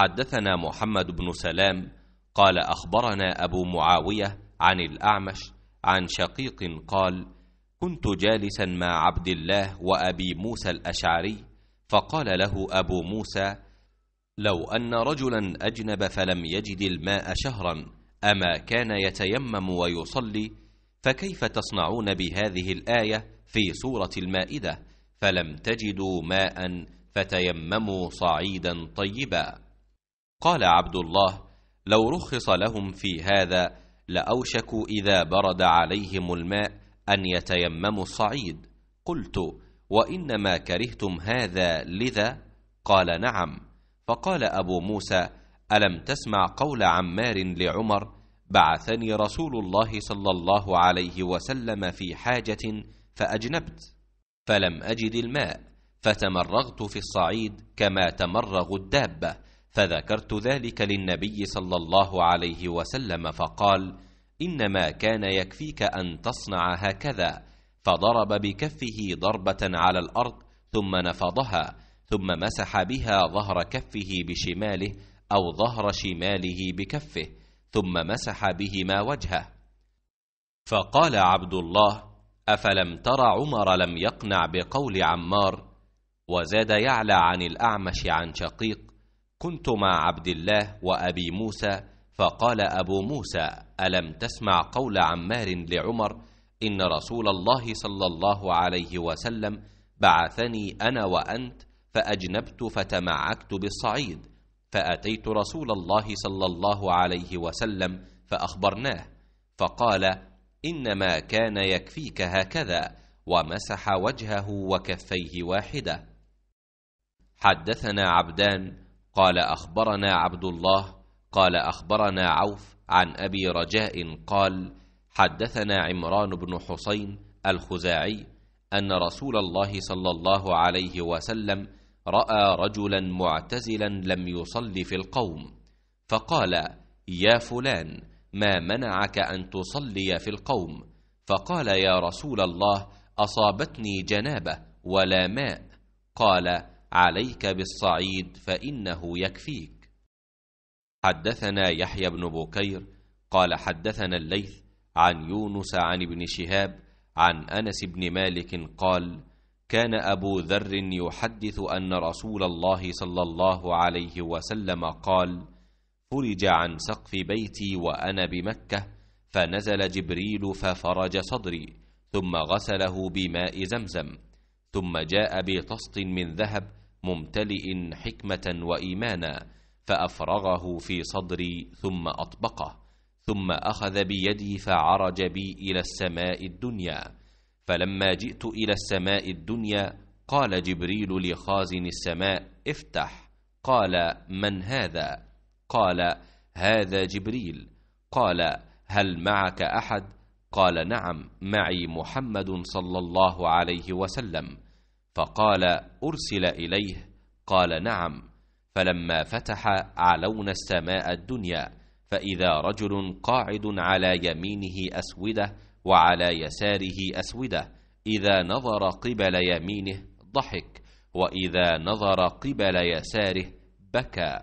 حدثنا محمد بن سلام قال أخبرنا أبو معاوية عن الأعمش عن شقيق قال كنت جالسا مع عبد الله وأبي موسى الأشعري فقال له أبو موسى لو أن رجلا أجنب فلم يجد الماء شهرا أما كان يتيمم ويصلي فكيف تصنعون بهذه الآية في سورة المائدة فلم تجدوا ماء فتيمموا صعيدا طيبا قال عبد الله لو رخص لهم في هذا لاوشكوا اذا برد عليهم الماء ان يتيمموا الصعيد قلت وانما كرهتم هذا لذا قال نعم فقال ابو موسى الم تسمع قول عمار لعمر بعثني رسول الله صلى الله عليه وسلم في حاجه فاجنبت فلم اجد الماء فتمرغت في الصعيد كما تمرغ الدابه فذكرت ذلك للنبي صلى الله عليه وسلم فقال انما كان يكفيك ان تصنع هكذا فضرب بكفه ضربه على الارض ثم نفضها ثم مسح بها ظهر كفه بشماله او ظهر شماله بكفه ثم مسح بهما وجهه فقال عبد الله افلم تر عمر لم يقنع بقول عمار وزاد يعلى عن الاعمش عن شقيق كنت مع عبد الله وأبي موسى فقال أبو موسى ألم تسمع قول عمار لعمر إن رسول الله صلى الله عليه وسلم بعثني أنا وأنت فأجنبت فتمعكت بالصعيد فأتيت رسول الله صلى الله عليه وسلم فأخبرناه فقال إنما كان يكفيك هكذا ومسح وجهه وكفيه واحدة حدثنا عبدان قال اخبرنا عبد الله قال اخبرنا عوف عن ابي رجاء قال حدثنا عمران بن حسين الخزاعي ان رسول الله صلى الله عليه وسلم راى رجلا معتزلا لم يصل في القوم فقال يا فلان ما منعك ان تصلي في القوم فقال يا رسول الله اصابتني جنابه ولا ماء قال عليك بالصعيد فإنه يكفيك حدثنا يحيى بن بكير قال حدثنا الليث عن يونس عن ابن شهاب عن أنس بن مالك قال كان أبو ذر يحدث أن رسول الله صلى الله عليه وسلم قال فرج عن سقف بيتي وأنا بمكة فنزل جبريل ففرج صدري ثم غسله بماء زمزم ثم جاء بطست من ذهب ممتلئ حكمه وايمانا فافرغه في صدري ثم اطبقه ثم اخذ بيدي فعرج بي الى السماء الدنيا فلما جئت الى السماء الدنيا قال جبريل لخازن السماء افتح قال من هذا قال هذا جبريل قال هل معك احد قال نعم معي محمد صلى الله عليه وسلم فقال أرسل إليه قال نعم فلما فتح علون السماء الدنيا فإذا رجل قاعد على يمينه أسودة وعلى يساره أسودة إذا نظر قبل يمينه ضحك وإذا نظر قبل يساره بكى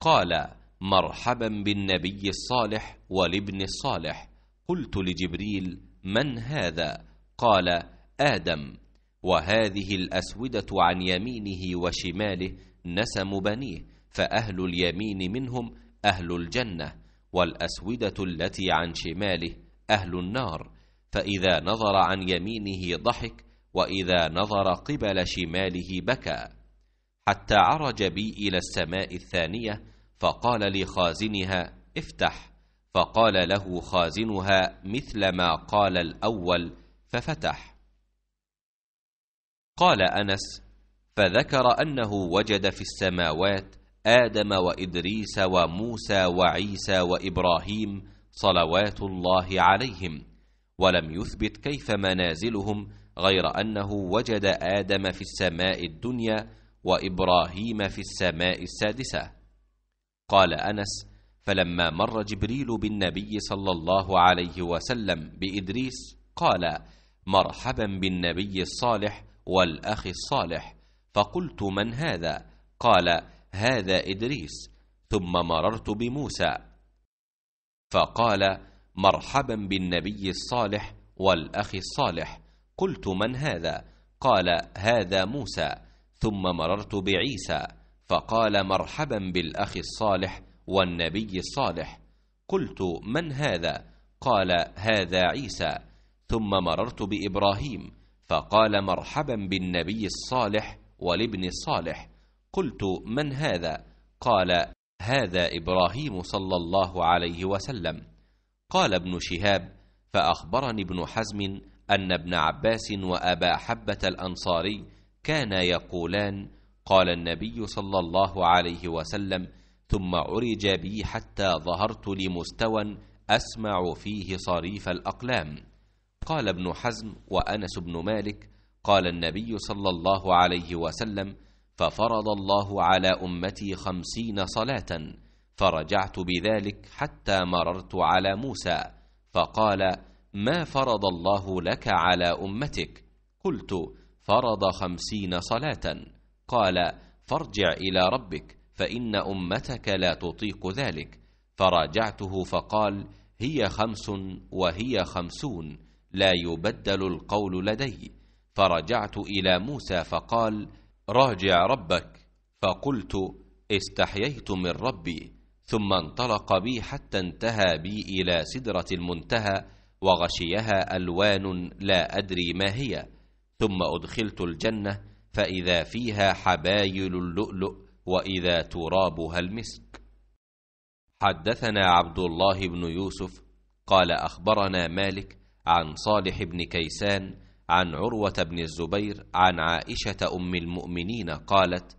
قال مرحبا بالنبي الصالح والابن الصالح قلت لجبريل من هذا قال آدم وهذه الأسودة عن يمينه وشماله نسم بنيه فأهل اليمين منهم أهل الجنة والأسودة التي عن شماله أهل النار فإذا نظر عن يمينه ضحك وإذا نظر قبل شماله بكى حتى عرج بي إلى السماء الثانية فقال لخازنها افتح فقال له خازنها مثل ما قال الأول ففتح قال أنس فذكر أنه وجد في السماوات آدم وإدريس وموسى وعيسى وإبراهيم صلوات الله عليهم ولم يثبت كيف منازلهم غير أنه وجد آدم في السماء الدنيا وإبراهيم في السماء السادسة قال أنس فلما مر جبريل بالنبي صلى الله عليه وسلم بإدريس قال مرحبا بالنبي الصالح والأخ الصالح فقلت من هذا قال هذا إدريس ثم مررت بموسى فقال مرحبا بالنبي الصالح والأخ الصالح قلت من هذا قال هذا موسى ثم مررت بعيسى فقال مرحبا بالأخ الصالح والنبي الصالح قلت من هذا قال هذا عيسى ثم مررت بإبراهيم فقال مرحبا بالنبي الصالح والابن الصالح قلت من هذا قال هذا إبراهيم صلى الله عليه وسلم قال ابن شهاب فأخبرني ابن حزم أن ابن عباس وأبا حبة الأنصاري كانا يقولان قال النبي صلى الله عليه وسلم ثم عرج بي حتى ظهرت لمستوى أسمع فيه صريف الأقلام قال ابن حزم وأنس بن مالك قال النبي صلى الله عليه وسلم ففرض الله على أمتي خمسين صلاة فرجعت بذلك حتى مررت على موسى فقال ما فرض الله لك على أمتك قلت فرض خمسين صلاة قال فارجع إلى ربك فإن أمتك لا تطيق ذلك فراجعته فقال هي خمس وهي خمسون لا يبدل القول لدي فرجعت إلى موسى فقال راجع ربك فقلت استحييت من ربي ثم انطلق بي حتى انتهى بي إلى سدرة المنتهى وغشيها ألوان لا أدري ما هي ثم أدخلت الجنة فإذا فيها حبايل اللؤلؤ وإذا ترابها المسك حدثنا عبد الله بن يوسف قال أخبرنا مالك عن صالح بن كيسان عن عروه بن الزبير عن عائشه ام المؤمنين قالت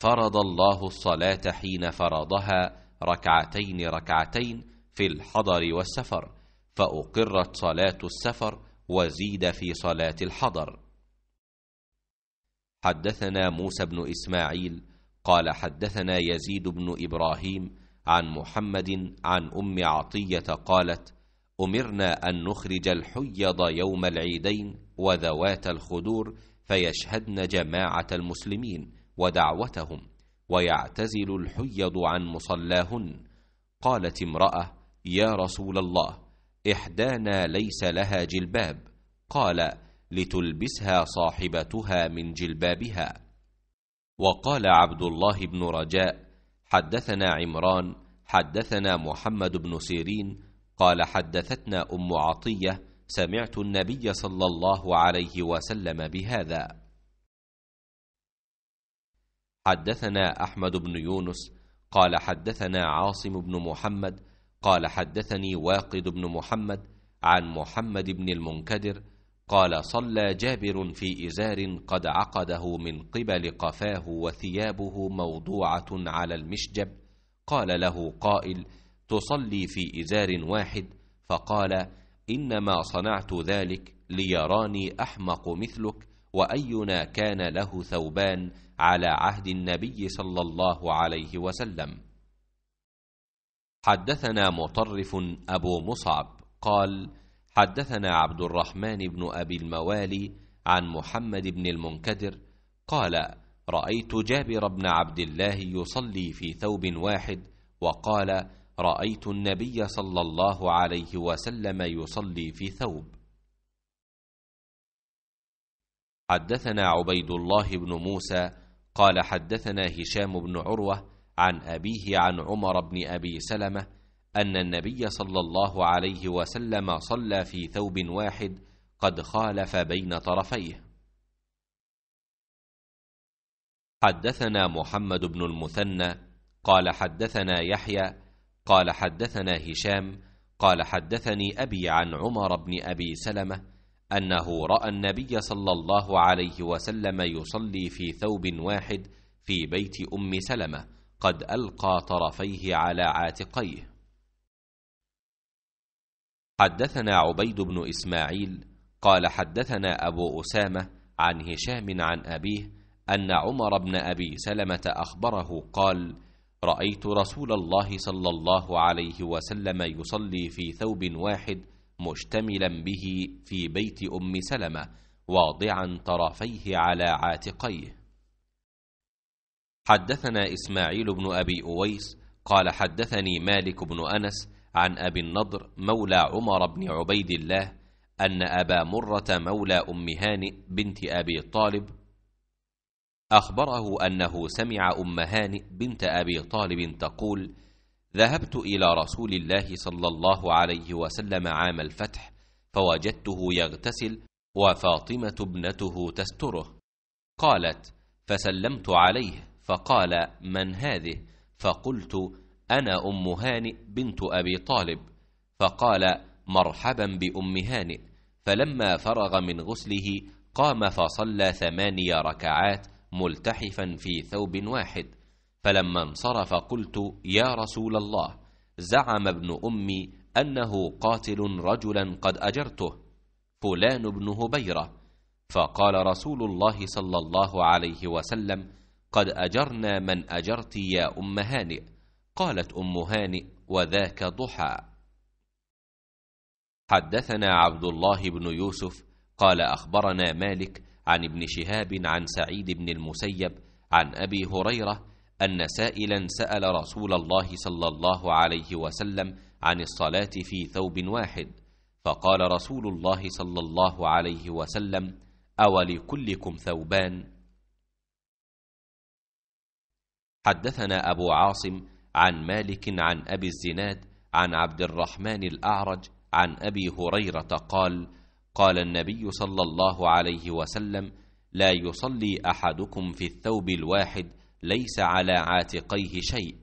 فرض الله الصلاه حين فرضها ركعتين ركعتين في الحضر والسفر فاقرت صلاه السفر وزيد في صلاه الحضر حدثنا موسى بن اسماعيل قال حدثنا يزيد بن ابراهيم عن محمد عن ام عطيه قالت أمرنا أن نخرج الحيض يوم العيدين وذوات الخدور فيشهدن جماعة المسلمين ودعوتهم ويعتزل الحيض عن مصلاهن قالت امرأة يا رسول الله إحدانا ليس لها جلباب قال لتلبسها صاحبتها من جلبابها وقال عبد الله بن رجاء حدثنا عمران حدثنا محمد بن سيرين قال حدثتنا أم عطية سمعت النبي صلى الله عليه وسلم بهذا حدثنا أحمد بن يونس قال حدثنا عاصم بن محمد قال حدثني واقد بن محمد عن محمد بن المنكدر قال صلى جابر في إزار قد عقده من قبل قفاه وثيابه موضوعة على المشجب قال له قائل تصلي في إزار واحد فقال إنما صنعت ذلك ليراني أحمق مثلك وأينا كان له ثوبان على عهد النبي صلى الله عليه وسلم حدثنا مطرف أبو مصعب قال حدثنا عبد الرحمن بن أبي الموالي عن محمد بن المنكدر قال رأيت جابر بن عبد الله يصلي في ثوب واحد وقال رايت النبي صلى الله عليه وسلم يصلي في ثوب حدثنا عبيد الله بن موسى قال حدثنا هشام بن عروه عن ابيه عن عمر بن ابي سلمه ان النبي صلى الله عليه وسلم صلى في ثوب واحد قد خالف بين طرفيه حدثنا محمد بن المثنى قال حدثنا يحيى قال حدثنا هشام قال حدثني أبي عن عمر بن أبي سلمة أنه رأى النبي صلى الله عليه وسلم يصلي في ثوب واحد في بيت أم سلمة قد ألقى طرفيه على عاتقيه حدثنا عبيد بن إسماعيل قال حدثنا أبو أسامة عن هشام عن أبيه أن عمر بن أبي سلمة أخبره قال رأيت رسول الله صلى الله عليه وسلم يصلي في ثوب واحد مشتملا به في بيت أم سلمة واضعا طرفيه على عاتقيه حدثنا إسماعيل بن أبي أويس قال حدثني مالك بن أنس عن أبي النضر مولى عمر بن عبيد الله أن أبا مرة مولى أم هانئ بنت أبي طالب أخبره أنه سمع أم هانئ بنت أبي طالب تقول ذهبت إلى رسول الله صلى الله عليه وسلم عام الفتح فوجدته يغتسل وفاطمة ابنته تستره قالت فسلمت عليه فقال من هذه فقلت أنا أم هانئ بنت أبي طالب فقال مرحبا بأم هانئ فلما فرغ من غسله قام فصلى ثماني ركعات ملتحفا في ثوب واحد فلما انصرف قلت يا رسول الله زعم ابن امي انه قاتل رجلا قد اجرته فلان بن هبيره فقال رسول الله صلى الله عليه وسلم قد اجرنا من اجرت يا ام هانئ قالت ام هانئ وذاك ضحى حدثنا عبد الله بن يوسف قال اخبرنا مالك عن ابن شهاب عن سعيد بن المسيب عن ابي هريره ان سائلا سال رسول الله صلى الله عليه وسلم عن الصلاه في ثوب واحد فقال رسول الله صلى الله عليه وسلم اولكلكم ثوبان حدثنا ابو عاصم عن مالك عن ابي الزناد عن عبد الرحمن الاعرج عن ابي هريره قال قال النبي صلى الله عليه وسلم لا يصلي أحدكم في الثوب الواحد ليس على عاتقيه شيء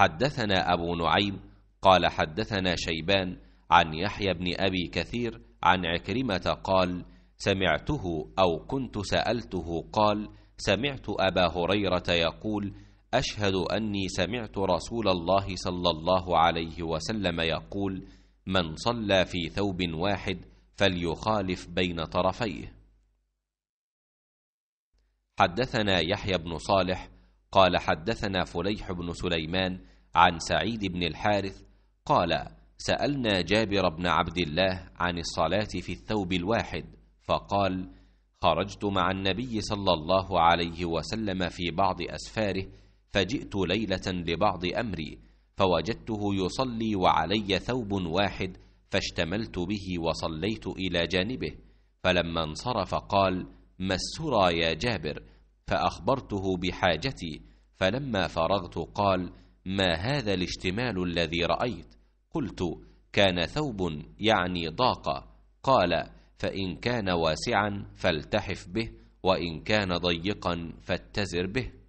حدثنا أبو نعيم قال حدثنا شيبان عن يحيى بن أبي كثير عن عكرمة قال سمعته أو كنت سألته قال سمعت أبا هريرة يقول أشهد أني سمعت رسول الله صلى الله عليه وسلم يقول من صلى في ثوب واحد فليخالف بين طرفيه حدثنا يحيى بن صالح قال حدثنا فليح بن سليمان عن سعيد بن الحارث قال سالنا جابر بن عبد الله عن الصلاه في الثوب الواحد فقال خرجت مع النبي صلى الله عليه وسلم في بعض اسفاره فجئت ليله لبعض امري فوجدته يصلي وعلي ثوب واحد فاشتملت به وصليت الى جانبه فلما انصرف قال ما السرى يا جابر فاخبرته بحاجتي فلما فرغت قال ما هذا الاشتمال الذي رايت قلت كان ثوب يعني ضاق قال فان كان واسعا فالتحف به وان كان ضيقا فاتزر به